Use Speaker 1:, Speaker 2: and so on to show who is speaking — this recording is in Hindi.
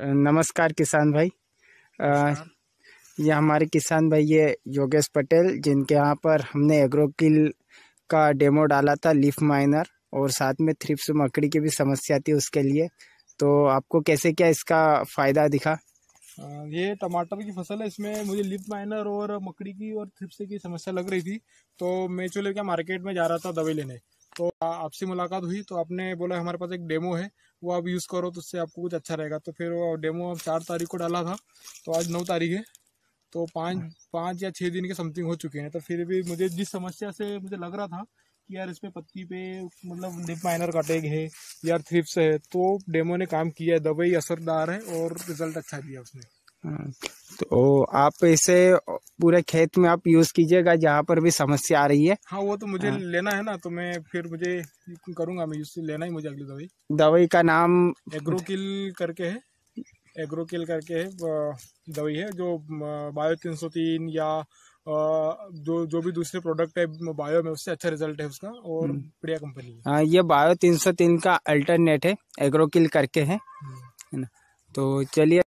Speaker 1: नमस्कार किसान भाई आ, ये हमारे किसान भाई ये योगेश पटेल जिनके यहाँ पर हमने एग्रोकिल का डेमो डाला था लीफ माइनर और साथ में थ्रिप्स मकड़ी की भी समस्या थी उसके लिए तो आपको कैसे क्या इसका फ़ायदा दिखा
Speaker 2: ये टमाटर की फसल है इसमें मुझे लिप माइनर और मकड़ी की और थ्रिप्स की समस्या लग रही थी तो मैं चले क्या मार्केट में जा रहा था दवाई लेने तो आपसे मुलाकात हुई तो आपने बोला हमारे पास एक डेमो है वो आप यूज़ करो तो उससे आपको कुछ अच्छा रहेगा तो फिर वो डेमो हम चार तारीख को डाला था तो आज नौ तारीख है तो पाँच पाँच या छः दिन के समथिंग हो चुके हैं तो फिर भी मुझे जिस समस्या से मुझे लग रहा था कि यार इसमें पत्ती पे मतलब डिप माइनर का है यार थ्रिप्स है तो डेमो ने काम किया है दवाई असरदार है और रिजल्ट अच्छा दिया उसने
Speaker 1: हम्म, तो आप इसे पूरे खेत में आप यूज कीजिएगा जहाँ पर भी समस्या आ रही है
Speaker 2: हाँ वो तो मुझे हाँ। लेना है ना तो मैं फिर मुझे करूंगा मैं यूज लेना ही मुझे अगली दवाई
Speaker 1: दवाई का नाम एग्रोकिल
Speaker 2: करके है एग्रोकिल करके है दवाई है जो बायो तीन सौ तीन या जो जो भी दूसरे प्रोडक्ट है बायो में उससे अच्छा रिजल्ट है उसका और हम्म। बढ़िया कंपनी
Speaker 1: हाँ ये बायो तीन सौ तीन का अल्टरनेट है एग्रोकिल करके है हम्म। ना तो चलिए